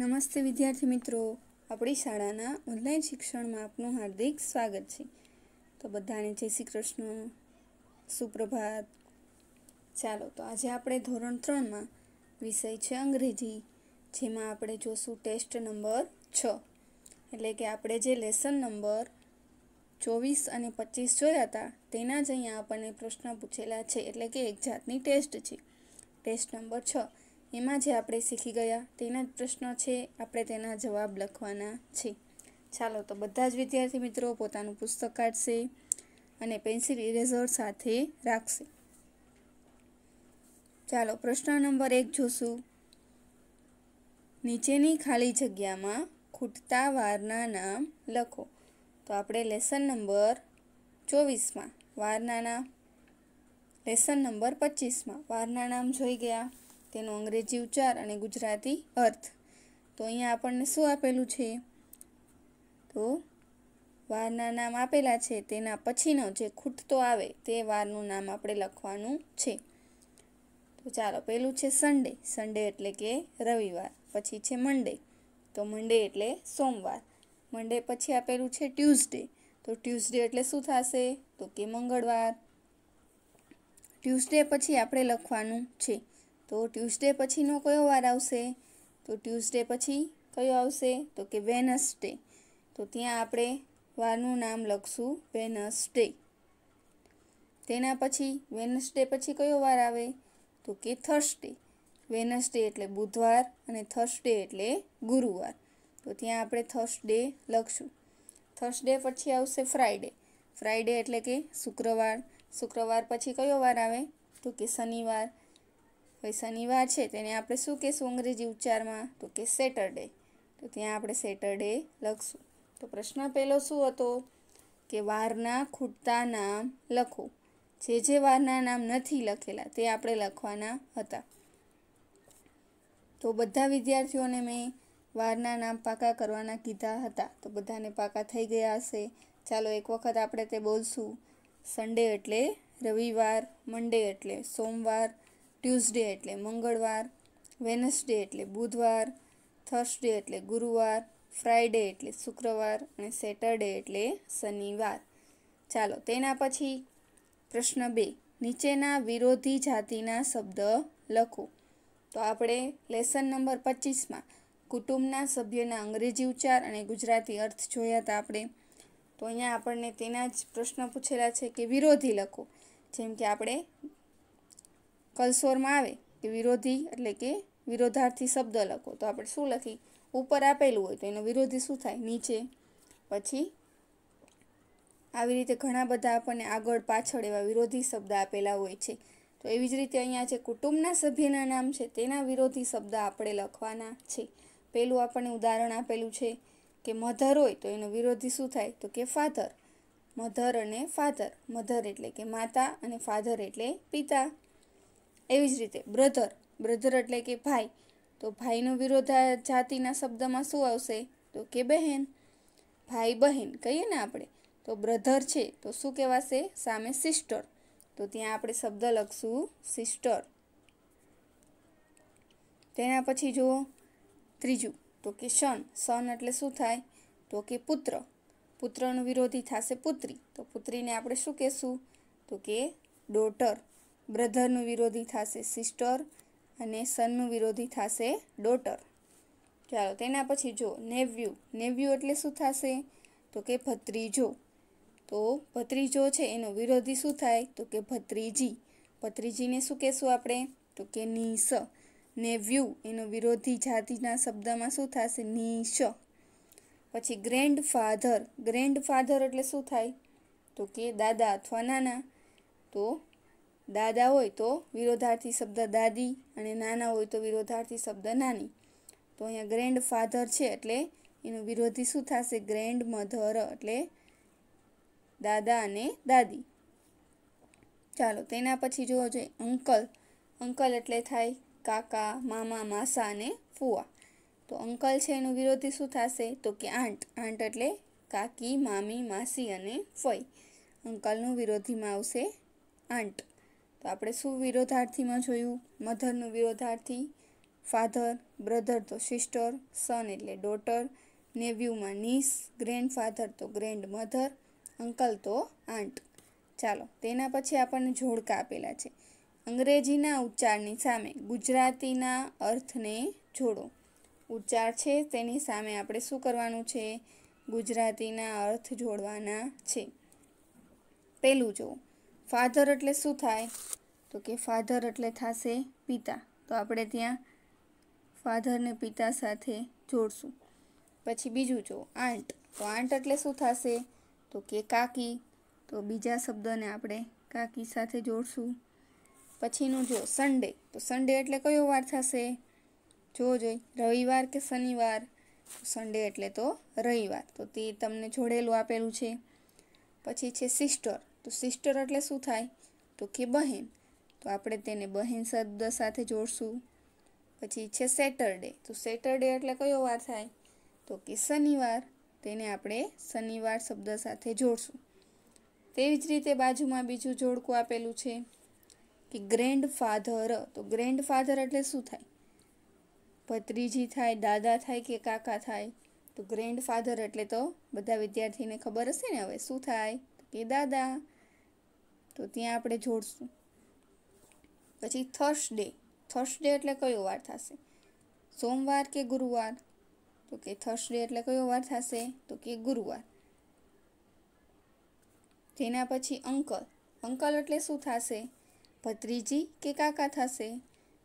નમસ્તે વિદ્યાર્થી મિત્રો આપણી શાળાના ઓનલાઈન શિક્ષણમાં આપનું હાર્દિક સ્વાગત છે તો બધાને જય શ્રી કૃષ્ણ સુપ્રભાત ચાલો તો આજે આપણે ધોરણ ત્રણમાં વિષય છે અંગ્રેજી જેમાં આપણે જોશું ટેસ્ટ નંબર છ એટલે કે આપણે જે લેસન નંબર ચોવીસ અને પચીસ જોયા હતા તેના જ અહીંયા આપણને પ્રશ્ન પૂછેલા છે એટલે કે એક જાતની ટેસ્ટ છે ટેસ્ટ નંબર છ એમાં જે આપણે શીખી ગયા તેના જ પ્રશ્નો છે આપણે તેના જવાબ લખવાના છે ચાલો તો બધા જ વિદ્યાર્થી મિત્રો પોતાનું પુસ્તક કાઢશે અને પેન્સિલ ઇરેઝર સાથે રાખશે ચાલો પ્રશ્ન નંબર એક જોશું નીચેની ખાલી જગ્યામાં ખૂટતા વારના નામ લખો તો આપણે લેસન નંબર ચોવીસમાં વારના નામ લેસન નંબર પચીસમાં વારના નામ જોઈ ગયા તેનો અંગ્રેજી ઉચ્ચાર અને ગુજરાતી અર્થ તો અહીંયા આપણને શું આપેલું છે તો વારના નામ આપેલા છે તેના પછીનો જે ખૂટતો આવે તે વારનું નામ આપણે લખવાનું છે તો ચાલો પહેલું છે સન્ડે સન્ડે એટલે કે રવિવાર પછી છે મંડે તો મંડે એટલે સોમવાર મંડે પછી આપેલું છે ટ્યુઝડે તો ટ્યુઝડે એટલે શું થશે તો કે મંગળવાર ટ્યુઝડે પછી આપણે લખવાનું છે તો ટ્યુઝડે પછીનો કયો વાર આવશે તો ટ્યુઝડે પછી કયો આવશે તો કે વેનસડે તો ત્યાં આપણે વારનું નામ લખશું વેનસડે તેના પછી વેનસડે પછી કયો વાર આવે તો કે થર્સડે વેનસડે એટલે બુધવાર અને થર્સડે એટલે ગુરુવાર તો ત્યાં આપણે થર્સડે લખશું થર્સડે પછી આવશે ફ્રાઈડે ફ્રાઈડે એટલે કે શુક્રવાર શુક્રવાર પછી કયો વાર આવે તો કે શનિવાર હવે શનિવાર છે તેને આપણે શું કહેશું અંગ્રેજી ઉચ્ચારમાં તો કે સેટરડે તો ત્યાં આપણે સેટરડે લખશું તો પ્રશ્ન પહેલો શું હતો કે વારના ખૂટતા નામ લખો જે જે વારના નામ નથી લખેલા તે આપણે લખવાના હતા તો બધા વિદ્યાર્થીઓને મેં વારના નામ પાકા કરવાના કીધા હતા તો બધાને પાકા થઈ ગયા હશે ચાલો એક વખત આપણે તે બોલશું સન્ડે એટલે રવિવાર મંડે એટલે સોમવાર ટ્યુઝડે એટલે મંગળવાર વેનસડે એટલે બુધવાર થર્સડે એટલે ગુરુવાર ફ્રાઈડે એટલે શુક્રવાર અને સેટરડે એટલે શનિવાર ચાલો તેના પછી પ્રશ્ન બે નીચેના વિરોધી જાતિના શબ્દ લખો તો આપણે લેસન નંબર પચીસમાં કુટુંબના સભ્યના અંગ્રેજી ઉચ્ચાર અને ગુજરાતી અર્થ જોયા હતા આપણે તો અહીંયા આપણને તેના જ પ્રશ્ન પૂછેલા છે કે વિરોધી લખો જેમ કે આપણે કલસોરમાં આવે કે વિરોધી એટલે કે વિરોધાર્થી શબ્દ લખો તો આપણે શું લખી ઉપર આપેલું હોય તો એનો વિરોધી શું થાય નીચે પછી આવી રીતે ઘણા બધા આપણને આગળ પાછળ એવા વિરોધી શબ્દ આપેલા હોય છે તો એવી જ રીતે અહીંયા જે કુટુંબના સભ્યના નામ છે તેના વિરોધી શબ્દ આપણે લખવાના છે પહેલું આપણને ઉદાહરણ આપેલું છે કે મધર હોય તો એનો વિરોધી શું થાય તો કે ફાધર મધર અને ફાધર મધર એટલે કે માતા અને ફાધર એટલે પિતા એવી જ રીતે બ્રધર બ્રધર એટલે કે ભાઈ તો ભાઈનો વિરોધ જાતિના શબ્દમાં શું આવશે તો કે બહેન ભાઈ બહેન કહીએ ને આપણે તો બ્રધર છે તો શું કહેવાશે સામે સિસ્ટર તો ત્યાં આપણે શબ્દ લખશું સિસ્ટર તેના પછી જુઓ ત્રીજું તો કે સન સન એટલે શું થાય તો કે પુત્ર પુત્રનો વિરોધી થશે પુત્રી તો પુત્રીને આપણે શું કહેશું તો કે ડોટર બ્રધરનું વિરોધી થશે સિસ્ટર અને સનનું વિરોધી થશે ડોટર ચાલો તેના પછી જો નેવ્યુ નેવ્યુ એટલે શું થશે તો કે ભત્રીજો તો ભત્રીજો છે એનો વિરોધી શું થાય તો કે ભત્રીજી ભત્રીજીને શું કહેશું આપણે તો કે નીસ નેવ્યુ એનો વિરોધી જાતિના શબ્દમાં શું થશે નીશ પછી ગ્રેન્ડ ફાધર ગ્રેન્ડ ફાધર એટલે શું થાય તો કે દાદા અથવા નાના તો દાદા હોય તો વિરોધાર્થી શબ્દ દાદી અને નાના હોય તો વિરોધાર્થી શબ્દ નાની તો અહીંયા ગ્રેન્ડ ફાધર છે એટલે એનું વિરોધી શું થશે ગ્રેન્ડ મધર એટલે દાદા અને દાદી ચાલો તેના પછી જોવો જોઈએ અંકલ અંકલ એટલે થાય કાકા મામા માસા અને ફુવા તો અંકલ છે એનું વિરોધી શું થશે તો કે આંટ આંટ એટલે કાકી મામી માસી અને ફઈ અંકલનું વિરોધીમાં આવશે આંટ તો આપણે શું વિરોધાર્થીમાં જોયું મધરનું વિરોધાર્થી ફાધર બ્રધર તો સિસ્ટર સન એટલે ડોટર નેવ્યુમાં નીસ ગ્રેન્ડફાધર તો ગ્રેન્ડ મધર અંકલ તો આન્ટ ચાલો તેના પછી આપણને જોડકા આપેલા છે અંગ્રેજીના ઉચ્ચારની સામે ગુજરાતીના અર્થને જોડો ઉચ્ચાર છે તેની સામે આપણે શું કરવાનું છે ગુજરાતીના અર્થ જોડવાના છે પહેલું જોવું ફાધર એટલે શું થાય તો કે ફાધર એટલે થશે પિતા તો આપણે ત્યાં ફાધરને પિતા સાથે જોડશું પછી બીજું જો આંટ તો આંટ એટલે શું થશે તો કે કાકી તો બીજા શબ્દને આપણે કાકી સાથે જોડશું પછીનું જો સન્ડે તો સન્ડે એટલે કયો વાર થશે જો જોઈ રવિવાર કે શનિવાર સન્ડે એટલે તો રવિવાર તો તે તમને જોડેલું આપેલું છે પછી છે સિસ્ટર તો સિસ્ટર એટલે શું થાય તો કે બહેન તો આપણે તેને બહેન શબ્દ સાથે જોડશું પછી છે સેટરડે તો સેટરડે એટલે કયો વાર થાય તો કે શનિવાર તેને આપણે શનિવાર શબ્દ સાથે જોડશું તેવી જ રીતે બાજુમાં બીજું જોડકું આપેલું છે કે ગ્રેન્ડ ફાધર તો ગ્રેન્ડ ફાધર એટલે શું થાય ભત્રીજી થાય દાદા થાય કે કાકા થાય તો ગ્રેન્ડ ફાધર એટલે તો બધા વિદ્યાર્થીને ખબર હશે ને હવે શું થાય કે દાદા તો ત્યાં આપણે જોડશું પછી થર્સડે થર્સડે એટલે કયો વાર થશે સોમવાર કે ગુરુવાર તો કે થર્સડે એટલે કયો વાર થશે તો કે ગુરુવાર તેના પછી અંકલ અંકલ એટલે શું થશે ભત્રીજી કે કાકા થશે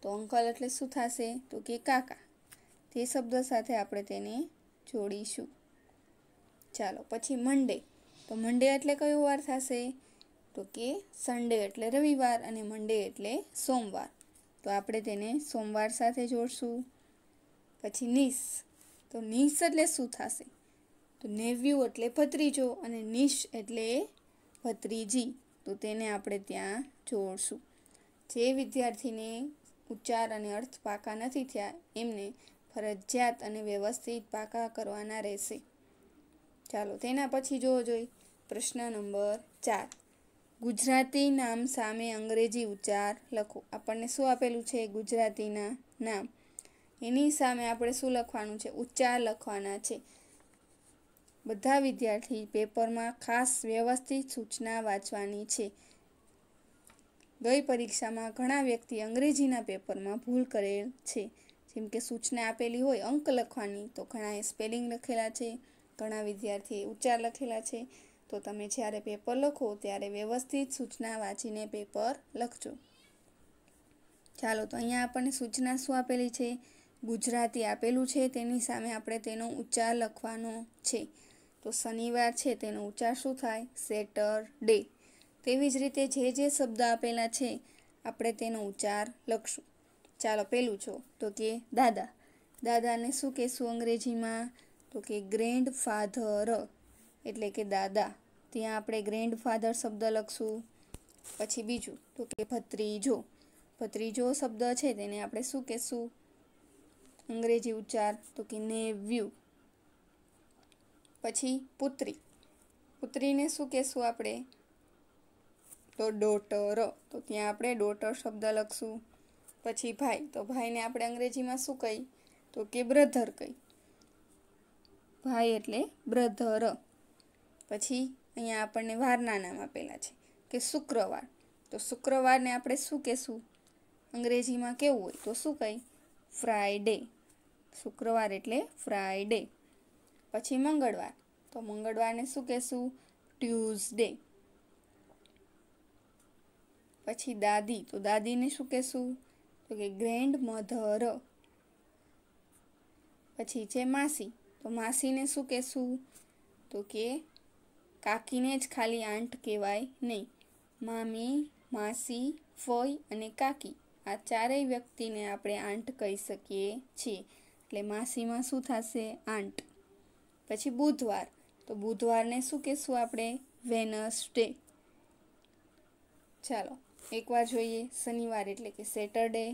તો અંકલ એટલે શું થશે તો કે કાકા તે શબ્દ સાથે આપણે તેને જોડીશું ચાલો પછી મંડે તો મંડે એટલે કયો વાર થશે તો કે સન્ડે એટલે રવિવાર અને મંડે એટલે સોમવાર તો આપણે તેને સોમવાર સાથે જોડશું પછી નિશ તો નિશ એટલે શું થશે તો નેવ્યુ એટલે ભત્રીજો અને નિશ એટલે ભત્રીજી તો તેને આપણે ત્યાં જોડશું જે વિદ્યાર્થીને ઉચ્ચાર અને અર્થ પાકા નથી થયા એમને ફરજિયાત અને વ્યવસ્થિત પાકા કરવાના રહેશે ચાલો તેના પછી જોવો જોઈએ પ્રશ્ન નંબર ચાર ગુજરાતી નામ સામે અંગ્રેજી ઉચ્ચાર લખો આપણને શું આપેલું છે ગુજરાતીના નામ એની સામે આપણે શું લખવાનું છે ઉચ્ચાર લખવાના છે બધા વિદ્યાર્થી પેપરમાં ખાસ વ્યવસ્થિત સૂચના વાંચવાની છે ગઈ પરીક્ષામાં ઘણા વ્યક્તિ અંગ્રેજીના પેપરમાં ભૂલ કરેલ છે જેમ કે સૂચના આપેલી હોય અંક લખવાની તો ઘણાએ સ્પેલિંગ લખેલા છે ઘણા વિદ્યાર્થીએ ઉચ્ચાર લખેલા છે તો તમે જ્યારે પેપર લખો ત્યારે વ્યવસ્થિત સૂચના વાંચીને પેપર લખજો ચાલો તો અહીંયા આપણને સૂચના શું આપેલી છે ગુજરાતી આપેલું છે તેની સામે આપણે તેનો ઉચ્ચાર લખવાનો છે તો શનિવાર છે તેનો ઉચ્ચાર શું થાય સેટર ડે તેવી જ રીતે જે જે શબ્દ આપેલા છે આપણે તેનો ઉચ્ચાર લખશું ચાલો પેલું છો તો કે દાદા દાદાને શું કહેશું અંગ્રેજીમાં તો કે ગ્રેન્ડ ફાધર એટલે કે દાદા ત્યાં આપણે ગ્રેન્ડ ફાધર શબ્દ લખશું પછી બીજું તો કે ભત્રીજો ભત્રીજો શબ્દ છે તેને આપણે શું કહેશું અંગ્રેજી ઉચ્ચાર તો કે નેવ્યુ પછી પુત્રી પુત્રીને શું કહેશું આપણે તો ડોટર તો ત્યાં આપણે ડોટર શબ્દ લખશું પછી ભાઈ તો ભાઈને આપણે અંગ્રેજીમાં શું કહી તો કે બ્રધર કહી ભાઈ એટલે બ્રધર પછી અહીંયા આપણને વારના નામ આપેલા છે કે શુક્રવાર તો શુક્રવારને આપણે શું કહેશું અંગ્રેજીમાં કેવું હોય તો શું કહી ફ્રાઈડે શુક્રવાર એટલે ફ્રાઈડે પછી મંગળવાર તો મંગળવારને શું કહેશું ટ્યુઝડે પછી દાદી તો દાદીને શું કહેશું તો કે ગ્રેન્ડ મધર પછી છે માસી તો માસીને શું કહેશું તો કે કાકીને જ ખાલી આંટ કહેવાય નહીં મામી માસી ફોઈ અને કાકી આ ચારેય વ્યક્તિને આપણે આંટ કહી શકીએ છીએ એટલે માસીમાં શું થશે આંટ પછી બુધવાર તો બુધવારને શું કહેશું આપણે વેનસ ડે ચાલો એકવાર જોઈએ શનિવાર એટલે કે સેટરડે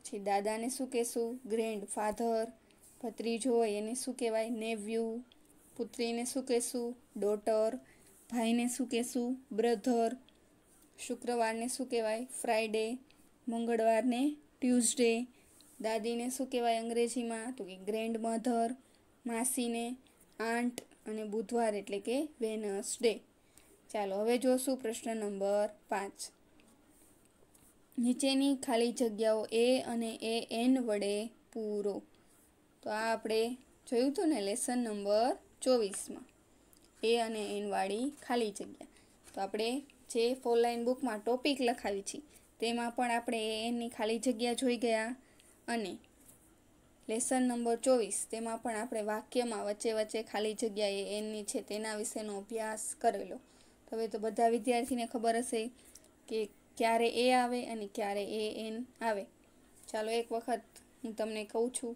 પછી દાદાને શું કહેશું ગ્રેન્ડ ફાધર ભત્રીજો હોય એને શું કહેવાય નેવ્યુ પુત્રીને શું કહેશું ડોટર ભાઈને શું કહેશું બ્રધર શુક્રવારને શું કહેવાય ફ્રાઈડે મંગળવારને ટ્યુઝડે દાદીને શું કહેવાય અંગ્રેજીમાં તો કે ગ્રેન્ડ મધર માસીને આંટ અને બુધવાર એટલે કે વેનસ ડે ચાલો હવે જોશું પ્રશ્ન નંબર પાંચ નીચેની ખાલી જગ્યાઓ એ અને એ એન વડે પૂરો તો આ આપણે જોયું હતું ને લેસન નંબર ચોવીસમાં એ અને એનવાળી ખાલી જગ્યા તો આપણે જે ફોર લાઇન બુકમાં ટોપિક લખાવી છીએ તેમાં પણ આપણે એ એનની ખાલી જગ્યા જોઈ ગયા અને લેસન નંબર ચોવીસ તેમાં પણ આપણે વાક્યમાં વચ્ચે વચ્ચે ખાલી જગ્યા એ એનની છે તેના વિશેનો અભ્યાસ કરેલો હવે તો બધા વિદ્યાર્થીને ખબર હશે કે ક્યારે એ આવે અને ક્યારે એ એન આવે ચાલો એક વખત હું તમને કહું છું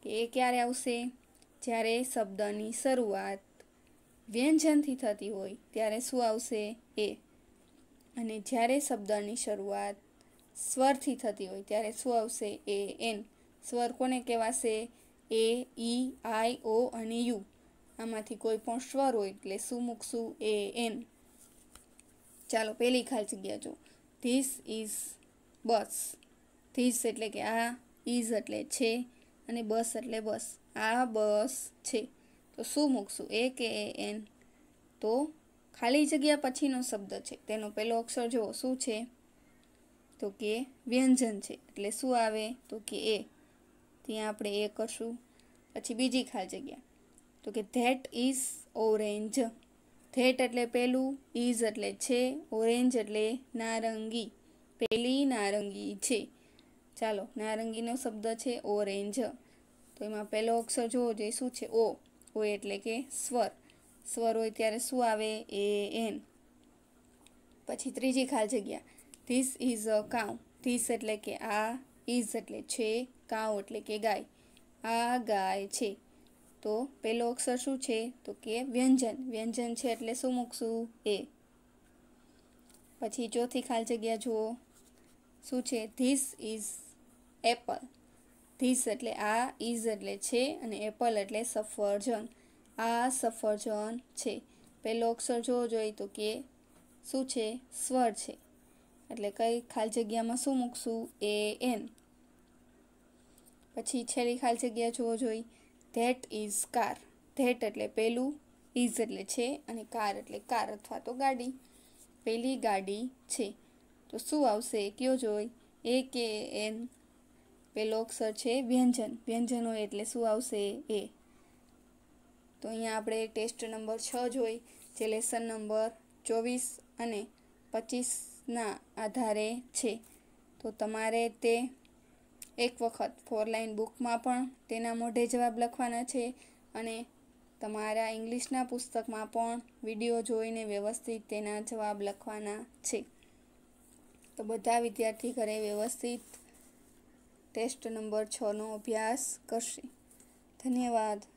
કે એ ક્યારે આવશે જ્યારે શબ્દની શરૂઆત વ્યંજનથી થતી હોય ત્યારે શું આવશે એ અને જ્યારે શબ્દની શરૂઆત સ્વરથી થતી હોય ત્યારે શું આવશે એ એન સ્વર કોને કહેવાશે એ ઈ આઈ ઓ અને યુ આમાંથી કોઈ પણ સ્વર હોય એટલે શું મૂકશું એ એન ચાલો પહેલી ખાલી જગ્યા જો ધીસ ઇઝ બસ ધીસ એટલે કે આ ઇઝ એટલે છે અને બસ એટલે બસ આ બસ છે તો શું મૂકશું એ કે એ એન તો ખાલી જગ્યા પછીનો શબ્દ છે તેનો પહેલો અક્ષર જુઓ શું છે તો કે વ્યંજન છે એટલે શું આવે તો કે એ ત્યાં આપણે એ કરશું પછી બીજી ખાલી જગ્યા તો કે ધેટ ઇઝ ઓરેન્જ ધેટ એટલે પહેલું ઇઝ એટલે છે ઓરેન્જ એટલે નારંગી પહેલી નારંગી છે ચાલો નારંગીનો શબ્દ છે ઓરેન્જ તો એમાં પહેલો અક્ષર જોવો જોઈએ શું છે ઓ ઓ એટલે કે સ્વર સ્વર હોય ત્યારે શું આવે એ એન પછી ત્રીજી ખાલ જગ્યા this is a cow this એટલે કે આ ઇઝ એટલે છે કાઉ એટલે કે ગાય આ ગાય છે તો પહેલો અક્ષર શું છે તો કે વ્યંજન વ્યંજન છે એટલે શું મૂકશું એ પછી ચોથી ખાલ જગ્યા જુઓ શું છે ધીસ ઇઝ એપલ ધીસ એટલે આ ઇઝ એટલે છે અને એપલ એટલે સફરજન આ સફરજન છે પહેલો અક્ષર જોવો જોઈએ તો કે શું છે સ્વર છે એટલે કઈ ખાલી જગ્યામાં શું મૂકશું એ એન પછી છેલ્લી ખાલી જગ્યા જોવો જોઈએ ધેટ ઇઝ કાર ધેટ એટલે પહેલું ઇઝ એટલે છે અને કાર એટલે કાર અથવા તો ગાડી પહેલી ગાડી છે તો શું આવશે કયો જોઈ એ કે એન પેલો અક્ષર છે વ્યંજન વ્યંજનો એટલે શું આવશે એ તો અહીંયા આપણે ટેસ્ટ નંબર છ જોઈ જે લેસન નંબર ચોવીસ અને પચીસના આધારે છે તો તમારે તે એક વખત ફોર લાઇન બુકમાં પણ તેના મોઢે જવાબ લખવાના છે અને તમારા ઇંગ્લિશના પુસ્તકમાં પણ વિડીયો જોઈને વ્યવસ્થિત તેના જવાબ લખવાના છે તો બધા વિદ્યાર્થી ઘરે વ્યવસ્થિત ટેસ્ટ નંબર છનો અભ્યાસ કરશે ધન્યવાદ